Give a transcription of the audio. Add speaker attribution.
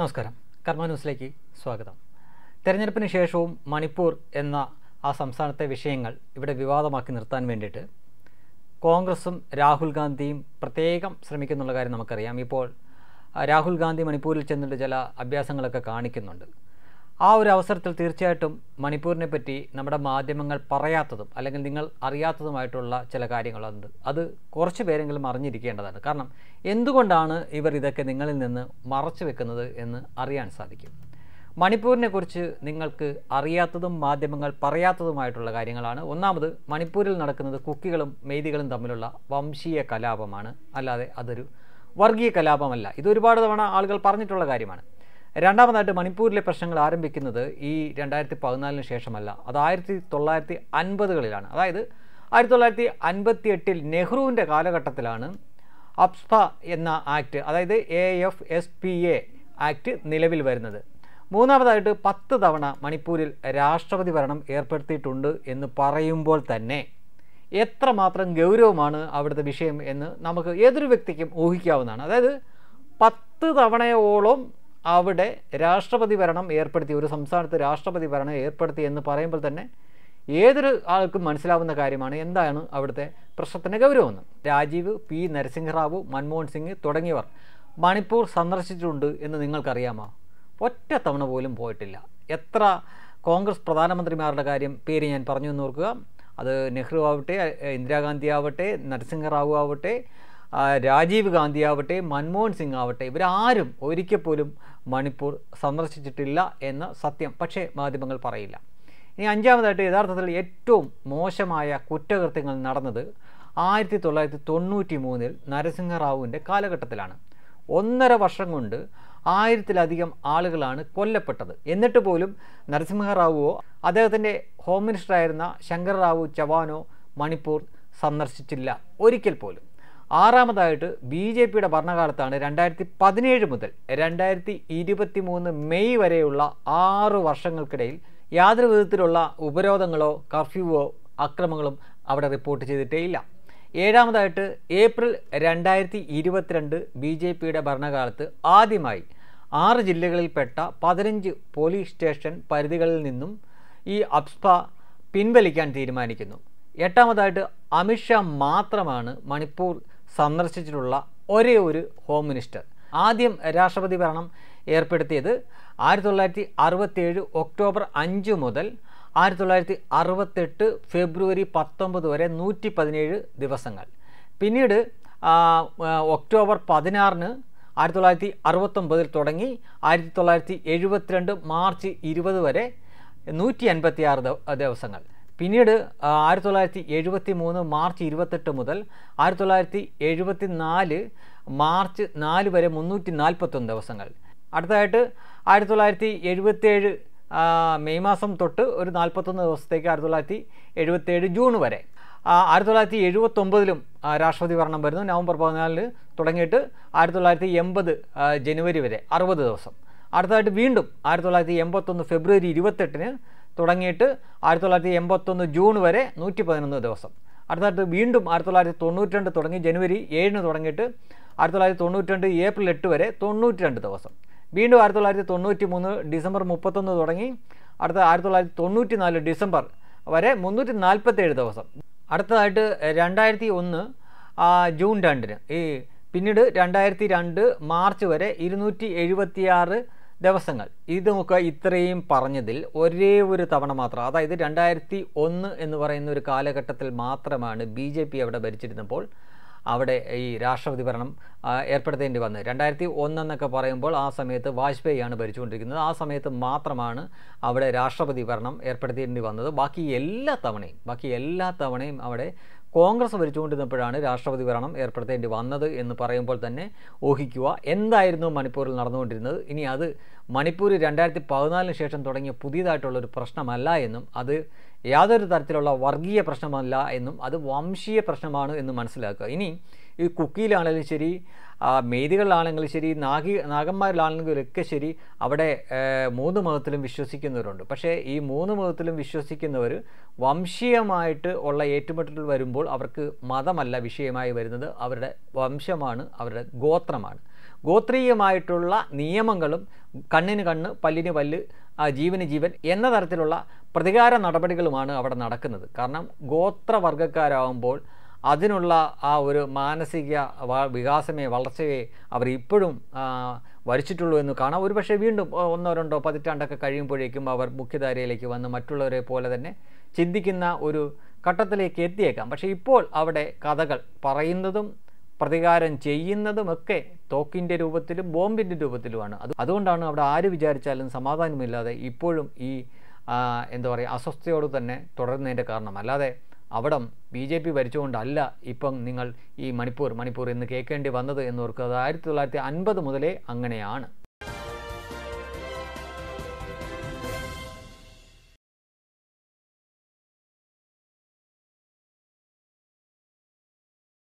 Speaker 1: നമസ്കാരം കർമ്മ ന്യൂസിലേക്ക് സ്വാഗതം തെരഞ്ഞെടുപ്പിന് ശേഷവും മണിപ്പൂർ എന്ന ആ സംസ്ഥാനത്തെ വിഷയങ്ങൾ ഇവിടെ വിവാദമാക്കി നിർത്താൻ വേണ്ടിയിട്ട് കോൺഗ്രസും രാഹുൽ ഗാന്ധിയും പ്രത്യേകം ശ്രമിക്കുന്നുള്ള കാര്യം നമുക്കറിയാം ഇപ്പോൾ രാഹുൽ ഗാന്ധി മണിപ്പൂരിൽ ചെന്നിട്ട് ചില അഭ്യാസങ്ങളൊക്കെ കാണിക്കുന്നുണ്ട് ആ ഒരു അവസരത്തിൽ തീർച്ചയായിട്ടും മണിപ്പൂരിനെ പറ്റി നമ്മുടെ മാധ്യമങ്ങൾ പറയാത്തതും അല്ലെങ്കിൽ നിങ്ങൾ അറിയാത്തതുമായിട്ടുള്ള ചില കാര്യങ്ങളുണ്ട് അത് കുറച്ച് പേരെങ്കിലും അറിഞ്ഞിരിക്കേണ്ടതാണ് കാരണം എന്തുകൊണ്ടാണ് ഇവർ ഇതൊക്കെ നിങ്ങളിൽ നിന്ന് മറച്ചു വെക്കുന്നത് എന്ന് അറിയാൻ സാധിക്കും മണിപ്പൂരിനെ കുറിച്ച് നിങ്ങൾക്ക് അറിയാത്തതും മാധ്യമങ്ങൾ പറയാത്തതുമായിട്ടുള്ള കാര്യങ്ങളാണ് ഒന്നാമത് മണിപ്പൂരിൽ നടക്കുന്നത് കുക്കികളും മെയ്തികളും തമ്മിലുള്ള വംശീയ കലാപമാണ് അല്ലാതെ അതൊരു വർഗീയ കലാപമല്ല ഇത് ഒരുപാട് തവണ ആളുകൾ പറഞ്ഞിട്ടുള്ള കാര്യമാണ് രണ്ടാമതായിട്ട് മണിപ്പൂരിലെ പ്രശ്നങ്ങൾ ആരംഭിക്കുന്നത് ഈ രണ്ടായിരത്തി പതിനാലിന് ശേഷമല്ല അത് ആയിരത്തി തൊള്ളായിരത്തി അൻപതുകളിലാണ് അതായത് ആയിരത്തി തൊള്ളായിരത്തി അൻപത്തി എട്ടിൽ നെഹ്റുവിൻ്റെ കാലഘട്ടത്തിലാണ് അപ്സ്പ എന്ന ആക്ട് അതായത് A F S P A act നിലവിൽ വരുന്നത് മൂന്നാമതായിട്ട് പത്ത് തവണ മണിപ്പൂരിൽ രാഷ്ട്രപതി ഭരണം ഏർപ്പെടുത്തിയിട്ടുണ്ട് എന്ന് പറയുമ്പോൾ തന്നെ എത്രമാത്രം ഗൗരവമാണ് അവിടുത്തെ വിഷയം എന്ന് നമുക്ക് ഏതൊരു വ്യക്തിക്കും ഊഹിക്കാവുന്നതാണ് അതായത് പത്ത് തവണയോളം അവിടെ രാഷ്ട്രപതി ഭരണം ഏർപ്പെടുത്തി ഒരു സംസ്ഥാനത്ത് രാഷ്ട്രപതി ഭരണം ഏർപ്പെടുത്തി എന്ന് പറയുമ്പോൾ തന്നെ ഏതൊരു ആൾക്കും മനസ്സിലാവുന്ന കാര്യമാണ് എന്താണ് അവിടുത്തെ പ്രശ്നത്തിൻ്റെ ഗൗരവമെന്ന് രാജീവ് പി നരസിംഹറാവു മൻമോഹൻ സിംഗ് തുടങ്ങിയവർ മണിപ്പൂർ സന്ദർശിച്ചിട്ടുണ്ട് എന്ന് നിങ്ങൾക്കറിയാമോ ഒറ്റ തവണ പോലും പോയിട്ടില്ല എത്ര കോൺഗ്രസ് പ്രധാനമന്ത്രിമാരുടെ കാര്യം പേര് ഞാൻ പറഞ്ഞു എന്ന് ഓർക്കുക അത് നെഹ്റു ആവട്ടെ ഇന്ദിരാഗാന്ധി ആവട്ടെ നരസിംഹറാവു ആവട്ടെ രാജീവ് ഗാന്ധി ആവട്ടെ മൻമോഹൻ സിംഗ് ആവട്ടെ ഇവരാരും ഒരിക്കൽ പോലും മണിപ്പൂർ സന്ദർശിച്ചിട്ടില്ല എന്ന് സത്യം പക്ഷേ മാധ്യമങ്ങൾ പറയില്ല ഇനി അഞ്ചാമതായിട്ട് യഥാർത്ഥത്തിൽ ഏറ്റവും മോശമായ കുറ്റകൃത്യങ്ങൾ നടന്നത് ആയിരത്തി തൊള്ളായിരത്തി തൊണ്ണൂറ്റി മൂന്നിൽ നരസിംഹറാവുവിൻ്റെ കാലഘട്ടത്തിലാണ് ഒന്നര വർഷം കൊണ്ട് ആയിരത്തിലധികം ആളുകളാണ് കൊല്ലപ്പെട്ടത് എന്നിട്ട് പോലും നരസിംഹറാവുവോ അദ്ദേഹത്തിൻ്റെ ഹോം മിനിസ്റ്ററായിരുന്ന ശങ്കർ റാവു ചവാനോ മണിപ്പൂർ സന്ദർശിച്ചില്ല ഒരിക്കൽ പോലും ആറാമതായിട്ട് ബി ജെ പിയുടെ ഭരണകാലത്താണ് രണ്ടായിരത്തി പതിനേഴ് മുതൽ രണ്ടായിരത്തി ഇരുപത്തി മൂന്ന് മെയ് വരെയുള്ള ആറു വർഷങ്ങൾക്കിടയിൽ യാതൊരു വിധത്തിലുള്ള ഉപരോധങ്ങളോ കർഫ്യൂവോ അക്രമങ്ങളും അവിടെ റിപ്പോർട്ട് ഇല്ല ഏഴാമതായിട്ട് ഏപ്രിൽ രണ്ടായിരത്തി ഇരുപത്തിരണ്ട് ബി ജെ പിയുടെ ഭരണകാലത്ത് ആദ്യമായി ആറ് ജില്ലകളിൽപ്പെട്ട പതിനഞ്ച് പോലീസ് സ്റ്റേഷൻ പരിധികളിൽ നിന്നും ഈ അബ്സ്പ പിൻവലിക്കാൻ തീരുമാനിക്കുന്നു എട്ടാമതായിട്ട് അമിത്ഷാ മാത്രമാണ് മണിപ്പൂർ സന്ദർശിച്ചിട്ടുള്ള ഒരേ ഒരു ഹോം മിനിസ്റ്റർ ആദ്യം രാഷ്ട്രപതി ഭരണം ഏർപ്പെടുത്തിയത് ആയിരത്തി തൊള്ളായിരത്തി അറുപത്തേഴ് ഒക്ടോബർ അഞ്ച് മുതൽ ആയിരത്തി തൊള്ളായിരത്തി അറുപത്തെട്ട് ഫെബ്രുവരി പത്തൊമ്പത് വരെ നൂറ്റി പതിനേഴ് ദിവസങ്ങൾ പിന്നീട് ഒക്ടോബർ പതിനാറിന് ആയിരത്തി തൊള്ളായിരത്തി അറുപത്തൊമ്പതിൽ തുടങ്ങി ആയിരത്തി തൊള്ളായിരത്തി എഴുപത്തിരണ്ട് മാർച്ച് ഇരുപത് വരെ നൂറ്റി അൻപത്തിയാറ് ദിവസങ്ങൾ പിന്നീട് ആയിരത്തി തൊള്ളായിരത്തി എഴുപത്തി മൂന്ന് മാർച്ച് ഇരുപത്തെട്ട് മുതൽ ആയിരത്തി തൊള്ളായിരത്തി എഴുപത്തി നാല് മാർച്ച് നാല് വരെ മുന്നൂറ്റി നാൽപ്പത്തൊന്ന് ദിവസങ്ങൾ അടുത്തതായിട്ട് ആയിരത്തി തൊള്ളായിരത്തി എഴുപത്തേഴ് മെയ് മാസം തൊട്ട് ഒരു നാൽപ്പത്തൊന്ന് ദിവസത്തേക്ക് ആയിരത്തി തൊള്ളായിരത്തി എഴുപത്തേഴ് ജൂൺ വരെ ആയിരത്തി തൊള്ളായിരത്തി എഴുപത്തൊമ്പതിലും രാഷ്ട്രപതി ഭരണം വരുന്നു നവംബർ പതിനാലിന് തുടങ്ങിയിട്ട് ആയിരത്തി തൊള്ളായിരത്തി എൺപത് ജനുവരി വരെ അറുപത് ദിവസം അടുത്തതായിട്ട് വീണ്ടും ആയിരത്തി തൊള്ളായിരത്തി എൺപത്തൊന്ന് ഫെബ്രുവരി ഇരുപത്തെട്ടിന് തുടങ്ങിയിട്ട് ആയിരത്തി തൊള്ളായിരത്തി എൺപത്തൊന്ന് ജൂൺ വരെ നൂറ്റി പതിനൊന്ന് ദിവസം അടുത്തതായിട്ട് വീണ്ടും ആയിരത്തി തൊള്ളായിരത്തി തൊണ്ണൂറ്റി രണ്ട് തുടങ്ങി ജനുവരി ഏഴിന് തുടങ്ങിയിട്ട് ആയിരത്തി തൊള്ളായിരത്തി തൊണ്ണൂറ്റി രണ്ട് ഏപ്രിൽ എട്ട് വരെ തൊണ്ണൂറ്റി രണ്ട് ദിവസം വീണ്ടും ആയിരത്തി തൊള്ളായിരത്തി തൊണ്ണൂറ്റി മൂന്ന് ഡിസംബർ മുപ്പത്തൊന്ന് തുടങ്ങി അടുത്ത ആയിരത്തി തൊള്ളായിരത്തി തൊണ്ണൂറ്റി നാല് ഡിസംബർ വരെ മുന്നൂറ്റി നാൽപ്പത്തേഴ് ദിവസം അടുത്തതായിട്ട് രണ്ടായിരത്തി ഒന്ന് ജൂൺ രണ്ടിന് ഈ പിന്നീട് രണ്ടായിരത്തി രണ്ട് മാർച്ച് വരെ ഇരുന്നൂറ്റി എഴുപത്തിയാറ് ദിവസങ്ങൾ ഇത് നമുക്ക് ഇത്രയും പറഞ്ഞതിൽ ഒരേ ഒരു തവണ മാത്രം അതായത് രണ്ടായിരത്തി ഒന്ന് എന്ന് പറയുന്ന ഒരു കാലഘട്ടത്തിൽ മാത്രമാണ് ബി ജെ പി അവിടെ ഭരിച്ചിരുന്നപ്പോൾ അവിടെ ഈ രാഷ്ട്രപതി ഭരണം ഏർപ്പെടുത്തേണ്ടി വന്നത് രണ്ടായിരത്തി ഒന്നെന്നൊക്കെ പറയുമ്പോൾ ആ സമയത്ത് വാജ്പേയിയാണ് ഭരിച്ചുകൊണ്ടിരിക്കുന്നത് ആ സമയത്ത് മാത്രമാണ് അവിടെ രാഷ്ട്രപതി ഭരണം ഏർപ്പെടുത്തേണ്ടി വന്നത് ബാക്കി എല്ലാ തവണയും ബാക്കി എല്ലാ തവണയും അവിടെ കോൺഗ്രസ് ഭരിച്ചുകൊണ്ടിരുന്നപ്പോഴാണ് രാഷ്ട്രപതി ഭരണം ഏർപ്പെടുത്തേണ്ടി വന്നത് എന്ന് പറയുമ്പോൾ തന്നെ ഊഹിക്കുക എന്തായിരുന്നു മണിപ്പൂരിൽ നടന്നുകൊണ്ടിരുന്നത് ഇനി അത് മണിപ്പൂർ രണ്ടായിരത്തി പതിനാലിന് ശേഷം തുടങ്ങിയ പുതിയതായിട്ടുള്ളൊരു പ്രശ്നമല്ല എന്നും അത് യാതൊരു തരത്തിലുള്ള വർഗീയ പ്രശ്നമല്ല എന്നും അത് വംശീയ പ്രശ്നമാണ് എന്ന് മനസ്സിലാക്കുക ഇനി ഈ കുക്കിയിലാണെങ്കിലും ശരി മേദികളിലാണെങ്കിലും ശരി നാഗി നാഗന്മാരിലാണെങ്കിലൊക്കെ ശരി അവിടെ മൂന്ന് മതത്തിലും വിശ്വസിക്കുന്നവരുണ്ട് പക്ഷേ ഈ മൂന്ന് മതത്തിലും വിശ്വസിക്കുന്നവർ വംശീയമായിട്ട് ഉള്ള ഏറ്റുമുട്ടലുകൾ വരുമ്പോൾ അവർക്ക് മതമല്ല വിഷയമായി വരുന്നത് അവരുടെ വംശമാണ് അവരുടെ ഗോത്രമാണ് ഗോത്രീയമായിട്ടുള്ള നിയമങ്ങളും കണ്ണിന് കണ്ണ് പല്ലിന് പല്ല് ജീവന് ജീവൻ എന്ന തരത്തിലുള്ള പ്രതികാര നടപടികളുമാണ് അവിടെ നടക്കുന്നത് കാരണം ഗോത്രവർഗക്കാരാകുമ്പോൾ അതിനുള്ള ആ ഒരു മാനസിക വികാസമേ വളർച്ചയെ അവർ ഇപ്പോഴും വരിച്ചിട്ടുള്ളൂ എന്ന് കാണാം പക്ഷേ വീണ്ടും ഒന്നോ രണ്ടോ പതിറ്റാണ്ടൊക്കെ കഴിയുമ്പോഴേക്കും അവർ മുഖ്യധാരയിലേക്ക് വന്ന് മറ്റുള്ളവരെ പോലെ തന്നെ ചിന്തിക്കുന്ന ഒരു ഘട്ടത്തിലേക്ക് എത്തിയേക്കാം പക്ഷേ ഇപ്പോൾ അവിടെ കഥകൾ പറയുന്നതും പ്രതികാരം ചെയ്യുന്നതുമൊക്കെ തോക്കിൻ്റെ രൂപത്തിലും ബോംബിൻ്റെ രൂപത്തിലുമാണ് അത് അതുകൊണ്ടാണ് അവിടെ ആര് വിചാരിച്ചാലും സമാധാനമില്ലാതെ ഇപ്പോഴും ഈ എന്താ പറയുക അസ്വസ്ഥയോട് തന്നെ തുടരുന്നതിൻ്റെ കാരണം അല്ലാതെ അവിടെ ബി ജെ പി ഭരിച്ചുകൊണ്ടല്ല ഇപ്പം നിങ്ങൾ ഈ മണിപ്പൂർ മണിപ്പൂർ എന്ന് കേൾക്കേണ്ടി വന്നത് എന്നോർക്ക് അത് ആയിരത്തി തൊള്ളായിരത്തി അൻപത് മുതലേ അങ്ങനെയാണ്